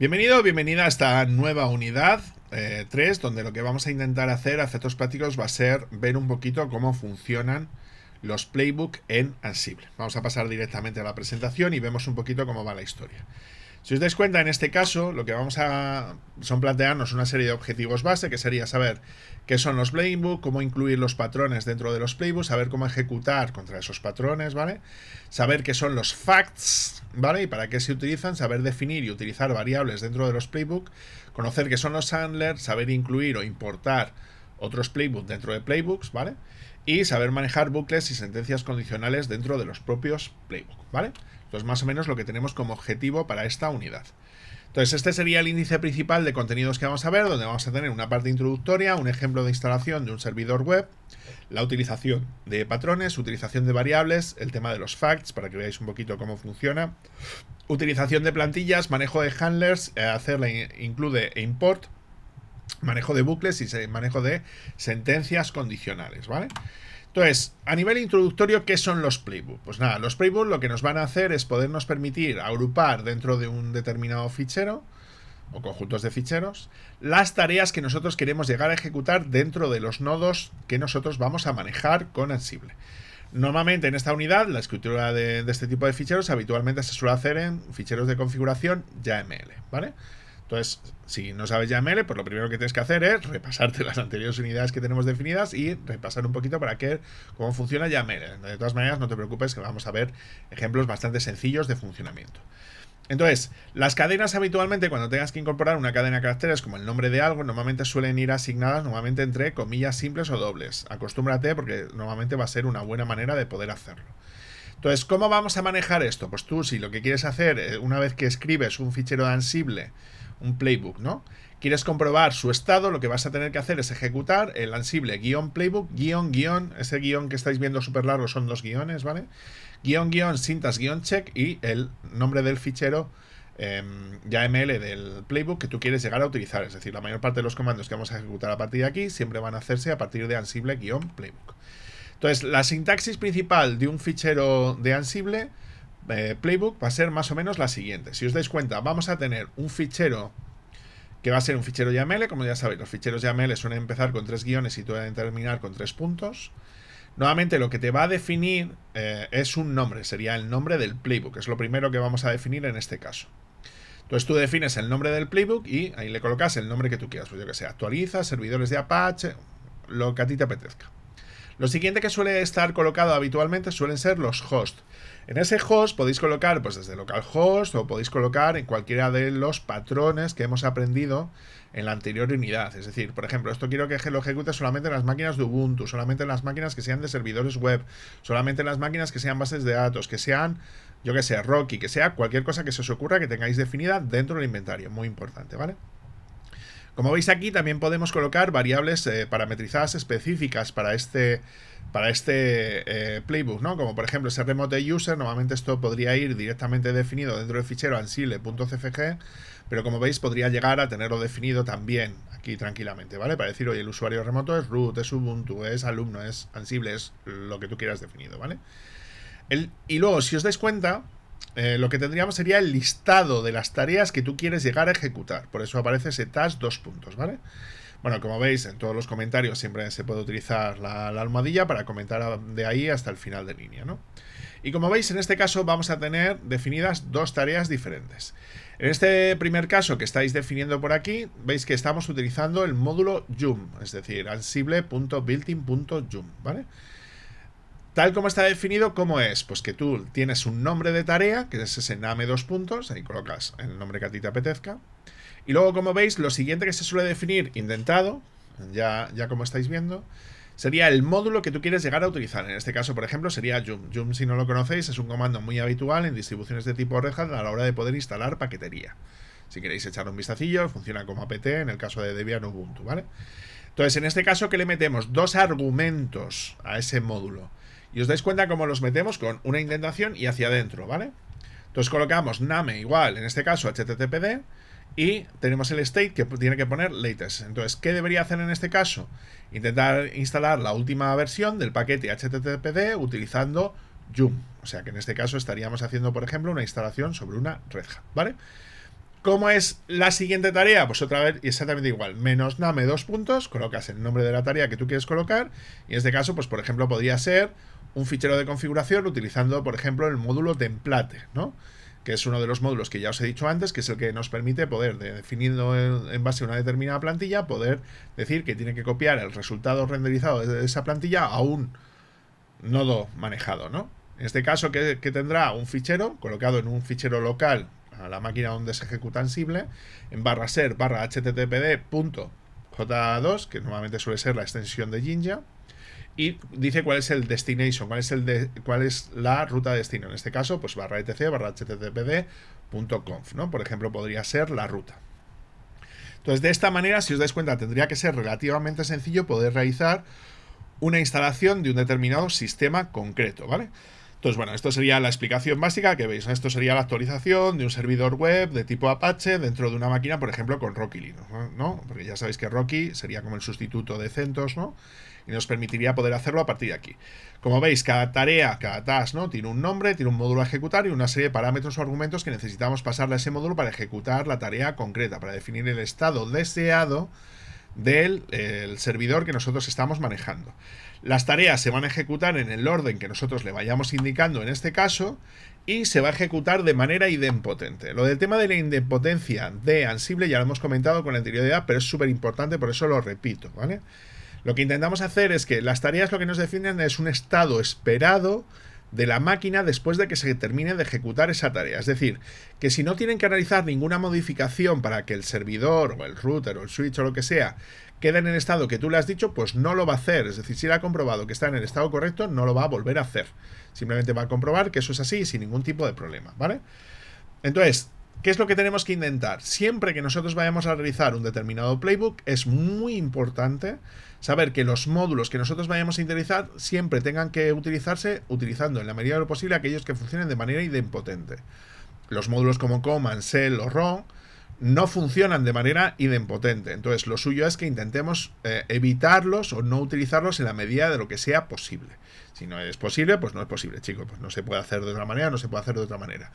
Bienvenido, bienvenida a esta nueva unidad 3, eh, donde lo que vamos a intentar hacer a efectos prácticos va a ser ver un poquito cómo funcionan los playbook en Ansible. Vamos a pasar directamente a la presentación y vemos un poquito cómo va la historia. Si os dais cuenta, en este caso, lo que vamos a son plantearnos una serie de objetivos base, que sería saber qué son los playbooks, cómo incluir los patrones dentro de los playbooks, saber cómo ejecutar contra esos patrones, ¿vale? Saber qué son los facts, ¿vale? Y para qué se utilizan, saber definir y utilizar variables dentro de los playbooks, conocer qué son los handlers, saber incluir o importar otros playbooks dentro de playbooks, ¿vale? Y saber manejar bucles y sentencias condicionales dentro de los propios playbooks, ¿vale? Entonces, más o menos lo que tenemos como objetivo para esta unidad. Entonces, este sería el índice principal de contenidos que vamos a ver, donde vamos a tener una parte introductoria, un ejemplo de instalación de un servidor web, la utilización de patrones, utilización de variables, el tema de los facts, para que veáis un poquito cómo funciona, utilización de plantillas, manejo de handlers, eh, hacerle include e import, manejo de bucles y manejo de sentencias condicionales, ¿vale? vale entonces, a nivel introductorio, ¿qué son los playbooks? Pues nada, los playbooks lo que nos van a hacer es podernos permitir agrupar dentro de un determinado fichero o conjuntos de ficheros las tareas que nosotros queremos llegar a ejecutar dentro de los nodos que nosotros vamos a manejar con Ansible. Normalmente en esta unidad la escritura de, este tipo de ficheros habitualmente se suele hacer en ficheros de configuración YAML, ¿vale? Entonces, si no sabes YAML, pues lo primero que tienes que hacer es repasarte las anteriores unidades que tenemos definidas y repasar un poquito para que cómo funciona YAML. De todas maneras, no te preocupes que vamos a ver ejemplos bastante sencillos de funcionamiento. Entonces, las cadenas habitualmente cuando tengas que incorporar una cadena de caracteres como el nombre de algo, normalmente suelen ir asignadas normalmente entre comillas simples o dobles. Acostúmbrate porque normalmente va a ser una buena manera de poder hacerlo. Entonces, ¿cómo vamos a manejar esto? Pues tú, si lo que quieres hacer, eh, una vez que escribes un fichero de Ansible, un playbook, ¿no? Quieres comprobar su estado, lo que vas a tener que hacer es ejecutar el Ansible playbook, guión guión, ese guión que estáis viendo súper largo son dos guiones, ¿vale? Guión guión, guión check y el nombre del fichero em, ya YAML del playbook que tú quieres llegar a utilizar. Es decir, la mayor parte de los comandos que vamos a ejecutar a partir de aquí siempre van a hacerse a partir de Ansible-playbook. Entonces, la sintaxis principal de un fichero de Ansible eh, Playbook va a ser más o menos la siguiente. Si os dais cuenta, vamos a tener un fichero que va a ser un fichero YAML, como ya sabéis, los ficheros YAML suelen empezar con tres guiones y suelen terminar con tres puntos. Nuevamente, lo que te va a definir eh, es un nombre, sería el nombre del playbook, es lo primero que vamos a definir en este caso. Entonces tú defines el nombre del playbook y ahí le colocas el nombre que tú quieras, pues yo que sé, actualiza, servidores de Apache, lo que a ti te apetezca. Lo siguiente que suele estar colocado habitualmente suelen ser los hosts. En ese host podéis colocar pues desde localhost o podéis colocar en cualquiera de los patrones que hemos aprendido en la anterior unidad. Es decir, por ejemplo, esto quiero que lo ejecute solamente en las máquinas de Ubuntu, solamente en las máquinas que sean de servidores web, solamente en las máquinas que sean bases de datos, que sean, yo que sé, Rocky, que sea cualquier cosa que se os ocurra que tengáis definida dentro del inventario. Muy importante, ¿vale? Como veis aquí, también podemos colocar variables eh, parametrizadas específicas para este, para este eh, playbook, ¿no? Como por ejemplo ese remote user, normalmente esto podría ir directamente definido dentro del fichero ansible.cfg pero como veis podría llegar a tenerlo definido también aquí tranquilamente, ¿vale? Para decir, hoy el usuario remoto es root, es Ubuntu, es alumno, es ansible, es lo que tú quieras definido, ¿vale? El, y luego, si os dais cuenta, eh, lo que tendríamos sería el listado de las tareas que tú quieres llegar a ejecutar. Por eso aparece ese task dos puntos, ¿vale? Bueno, como veis, en todos los comentarios siempre se puede utilizar la, almohadilla para comentar de ahí hasta el final de línea, ¿no? Y como veis, en este caso vamos a tener definidas dos tareas diferentes. En este primer caso que estáis definiendo por aquí, veis que estamos utilizando el módulo Joom, es decir, ansible.building.joom, ¿vale? Tal como está definido, ¿cómo es? Pues que tú tienes un nombre de tarea, que es ese name dos puntos, ahí colocas el nombre que a ti te apetezca. Y luego, como veis, lo siguiente que se suele definir, indentado, ya, ya como estáis viendo, sería el módulo que tú quieres llegar a utilizar. En este caso, por ejemplo, sería Joom. Joom, si no lo conocéis, es un comando muy habitual en distribuciones de tipo Red a la hora de poder instalar paquetería. Si queréis echar un vistacillo, funciona como apt en el caso de Debian Ubuntu, ¿vale? Entonces, en este caso, que le metemos? Dos argumentos a ese módulo. Y os dais cuenta cómo los metemos con una indentación y hacia adentro, ¿vale? Entonces colocamos name igual, en este caso httpd, y tenemos el state que tiene que poner latest. Entonces, ¿qué debería hacer en este caso? Intentar instalar la última versión del paquete httpd utilizando yum. O sea que en este caso estaríamos haciendo, por ejemplo, una instalación sobre una redja, ¿vale? ¿Cómo es la siguiente tarea? Pues otra vez exactamente igual. Menos name dos puntos, colocas el nombre de la tarea que tú quieres colocar. Y en este caso, pues por ejemplo, podría ser un fichero de configuración utilizando, por ejemplo, el módulo template, ¿no? que es uno de los módulos que ya os he dicho antes, que es el que nos permite poder, definiendo en base a una determinada plantilla, poder decir que tiene que copiar el resultado renderizado de esa plantilla a un nodo manejado, En este caso, que, tendrá un fichero colocado en un fichero local a la máquina donde se ejecuta Ansible, en barra ser barra httpd.j2, que normalmente suele ser la extensión de Jinja, y dice cuál es el destination, cuál es, el cuál es la ruta de destino. En este caso, pues barra etc, barra httpd.conf, ¿no? Por ejemplo, podría ser la ruta. Entonces, de esta manera, si os dais cuenta, tendría que ser relativamente sencillo poder realizar una instalación de un determinado sistema concreto, ¿vale? Entonces, bueno, esto sería la explicación básica que veis. Esto sería la actualización de un servidor web de tipo Apache dentro de una máquina, por ejemplo, con Rocky Linux, ¿no? Porque ya sabéis que Rocky sería como el sustituto de CentOS, ¿no? Y nos permitiría poder hacerlo a partir de aquí. Como veis, cada tarea, cada task, ¿no? Tiene un nombre, tiene un módulo a ejecutar y una serie de parámetros o argumentos que necesitamos pasarle a ese módulo para ejecutar la tarea concreta, para definir el estado deseado del eh, servidor que nosotros estamos manejando. Las tareas se van a ejecutar en el orden que nosotros le vayamos indicando en este caso y se va a ejecutar de manera idempotente. Lo del tema de la idempotencia de Ansible ya lo hemos comentado con anterioridad, pero es súper importante, por eso lo repito, ¿vale? Lo que intentamos hacer es que las tareas lo que nos definen es un estado esperado de la máquina después de que se termine de ejecutar esa tarea. Es decir, que si no tienen que realizar ninguna modificación para que el servidor o el router o el switch o lo que sea Queda en el estado que tú le has dicho, pues no lo va a hacer. Es decir, si le ha comprobado que está en el estado correcto, no lo va a volver a hacer. Simplemente va a comprobar que eso es así sin ningún tipo de problema, ¿vale? Entonces, ¿qué es lo que tenemos que intentar? Siempre que nosotros vayamos a realizar un determinado playbook, es muy importante saber que los módulos que nosotros vayamos a utilizar siempre tengan que utilizarse utilizando en la medida de lo posible aquellos que funcionen de manera idempotente. Los módulos como Command, Cell o ROM no funcionan de manera idempotente. Entonces, lo suyo es que intentemos eh, evitarlos o no utilizarlos en la medida de lo que sea posible. Si no es posible, pues no es posible, chicos. Pues no se puede hacer de otra manera, no se puede hacer de otra manera.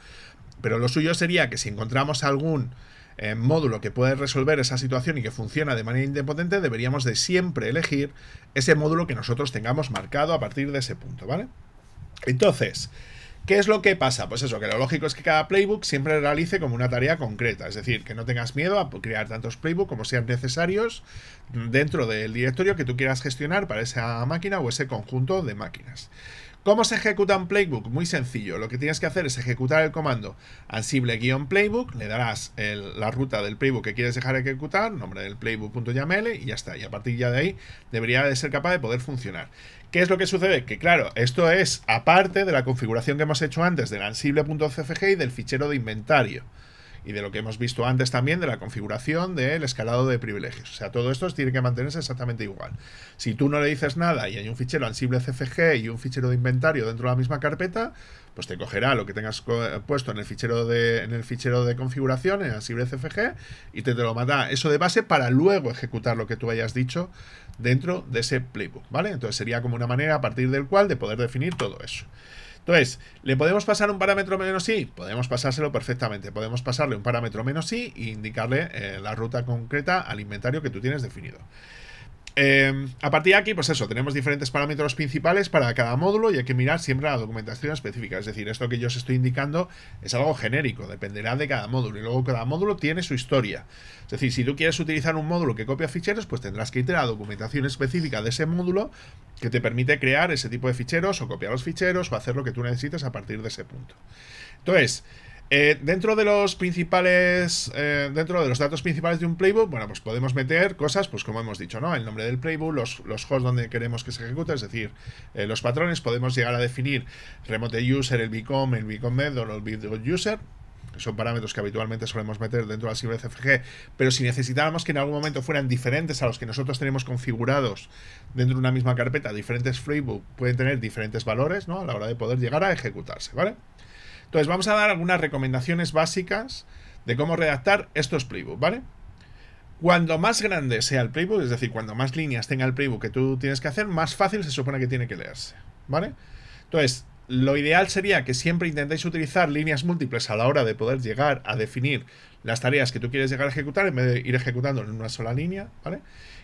Pero lo suyo sería que si encontramos algún eh, módulo que puede resolver esa situación y que funciona de manera indepotente, deberíamos de siempre elegir ese módulo que nosotros tengamos marcado a partir de ese punto, ¿vale? Entonces, ¿Qué es lo que pasa? Pues eso, que lo lógico es que cada playbook siempre realice como una tarea concreta, es decir, que no tengas miedo a crear tantos playbooks como sean necesarios dentro del directorio que tú quieras gestionar para esa máquina o ese conjunto de máquinas. ¿Cómo se ejecuta un playbook? Muy sencillo. Lo que tienes que hacer es ejecutar el comando ansible-playbook. Le darás la ruta del playbook que quieres dejar ejecutar, nombre del playbook.yaml y ya está. Y a partir ya de ahí debería de ser capaz de poder funcionar. ¿Qué es lo que sucede? Que claro, esto es aparte de la configuración que hemos hecho antes del ansible.cfg y del fichero de inventario y de lo que hemos visto antes también de la configuración del escalado de privilegios. O sea, todo esto tiene que mantenerse exactamente igual. Si tú no le dices nada y hay un fichero ansible CFG y un fichero de inventario dentro de la misma carpeta, pues te cogerá lo que tengas puesto en el fichero de, en el fichero de configuración, en ansible CFG, y te, te lo mandará eso de base para luego ejecutar lo que tú hayas dicho dentro de ese playbook, ¿vale? Entonces sería como una manera a partir del cual de poder definir todo eso. Entonces, ¿le podemos pasar un parámetro menos i? Podemos pasárselo perfectamente. Podemos pasarle un parámetro menos i e indicarle eh, la ruta concreta al inventario que tú tienes definido. Em, a partir de aquí, pues eso, tenemos diferentes parámetros principales para cada módulo y hay que mirar siempre la documentación específica. Es decir, esto que yo os estoy indicando es algo genérico, dependerá de cada módulo. Y luego cada módulo tiene su historia. Es decir, si tú quieres utilizar un módulo que copia ficheros, pues tendrás que ir a la documentación específica de ese módulo que te permite crear ese tipo de ficheros o copiar los ficheros o hacer lo que tú necesites a partir de ese punto. Entonces, eh, dentro de los principales, eh, dentro de los datos principales de un playbook, bueno, pues podemos meter cosas, pues como hemos dicho, ¿no? El nombre del playbook, los, los hosts donde queremos que se ejecute, es decir, eh, los patrones, podemos llegar a definir remote user, el vcom el VCOM o el bcom user, que son parámetros que habitualmente solemos meter dentro del CFG pero si necesitáramos que en algún momento fueran diferentes a los que nosotros tenemos configurados dentro de una misma carpeta, diferentes playbook pueden tener diferentes valores, ¿no? A la hora de poder llegar a ejecutarse, ¿vale? vale entonces, vamos a dar algunas recomendaciones básicas de cómo redactar estos playbooks, ¿vale? Cuando más grande sea el playbook, es decir, cuando más líneas tenga el playbook que tú tienes que hacer, más fácil se supone que tiene que leerse, ¿vale? Entonces, lo ideal sería que siempre intentéis utilizar líneas múltiples a la hora de poder llegar a definir las tareas que tú quieres llegar a ejecutar en vez de ir ejecutando en una sola línea, ¿vale?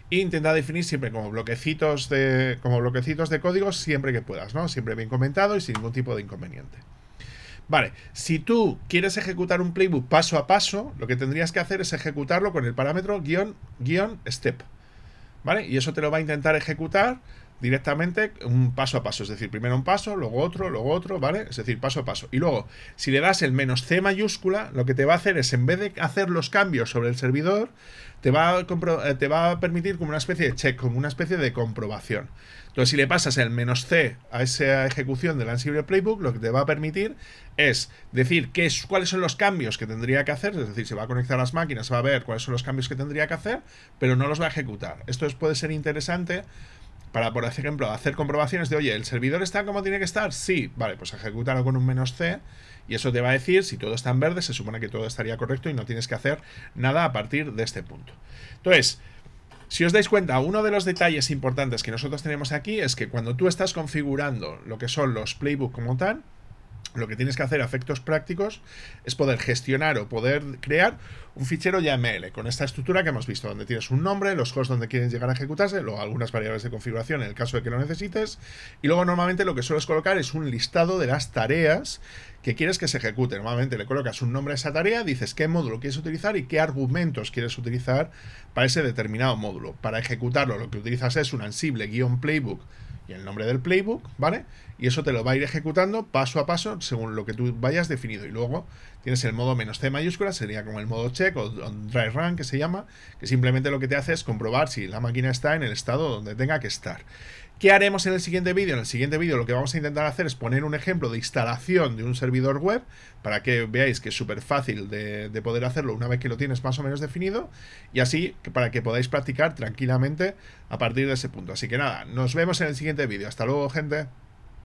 E intenta definir siempre como bloquecitos de, como bloquecitos de código siempre que puedas, ¿no? Siempre bien comentado y sin ningún tipo de inconveniente. Vale, si tú quieres ejecutar un playbook paso a paso, lo que tendrías que hacer es ejecutarlo con el parámetro guión, guión step. ¿Vale? Y eso te lo va a intentar ejecutar directamente un paso a paso. Es decir, primero un paso, luego otro, luego otro, ¿vale? Es decir, paso a paso. Y luego, si le das el menos C mayúscula, lo que te va a hacer es, en vez de hacer los cambios sobre el servidor, te va a, eh, te va a permitir como una especie de check, como una especie de comprobación. Entonces, si le pasas el menos C a esa ejecución del Ansible Playbook, lo que te va a permitir es decir qué cuáles son los cambios que tendría que hacer, es decir, se va a conectar a las máquinas, va a ver cuáles son los cambios que tendría que hacer, pero no los va a ejecutar. Esto es, puede ser interesante para, por ejemplo, hacer comprobaciones de, oye, ¿el servidor está como tiene que estar? Sí, vale, pues ejecutarlo con un menos C y eso te va a decir, si todo está en verde, se supone que todo estaría correcto y no tienes que hacer nada a partir de este punto. Entonces, si os dais cuenta, uno de los detalles importantes que nosotros tenemos aquí es que cuando tú estás configurando lo que son los playbook como tal, lo que tienes que hacer a efectos prácticos es poder gestionar o poder crear un fichero YAML con esta estructura que hemos visto, donde tienes un nombre, los hosts donde quieres llegar a ejecutarse, luego algunas variables de configuración en el caso de que lo necesites, y luego normalmente lo que sueles colocar es un listado de las tareas que quieres que se ejecute. Normalmente le colocas un nombre a esa tarea, dices qué módulo quieres utilizar y qué argumentos quieres utilizar para ese determinado módulo. Para ejecutarlo lo que utilizas es un ansible playbook y el nombre del playbook, ¿vale? Y eso te lo va a ir ejecutando paso a paso según lo que tú vayas definido. Y luego Tienes el modo menos C mayúscula, sería como el modo check o dry run que se llama, que simplemente lo que te hace es comprobar si la máquina está en el estado donde tenga que estar. ¿Qué haremos en el siguiente vídeo? En el siguiente vídeo lo que vamos a intentar hacer es poner un ejemplo de instalación de un servidor web para que veáis que es súper fácil de, de, poder hacerlo una vez que lo tienes más o menos definido y así para que podáis practicar tranquilamente a partir de ese punto. Así que nada, nos vemos en el siguiente vídeo. Hasta luego, gente.